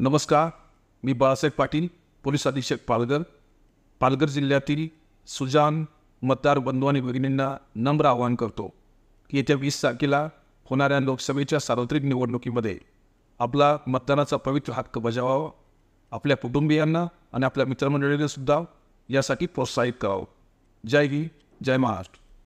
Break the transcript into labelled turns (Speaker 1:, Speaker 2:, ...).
Speaker 1: नमस्कार मी बाळासाहेब पाटील पोलीस अधीक्षक पालघर पालघर जिल्ह्यातील सुजान मतदार बंधू आणि भगिनींना नम्र आवाहन करतो की येत्या वीस तारखेला होणाऱ्या लोकसभेच्या सार्वत्रिक निवडणुकीमध्ये आपला मतदानाचा पवित्र हक्क बजावावा आपल्या कुटुंबियांना आणि आपल्या मित्रमंडळींनासुद्धा यासाठी प्रोत्साहित करावं जय ही जय महाराष्ट्र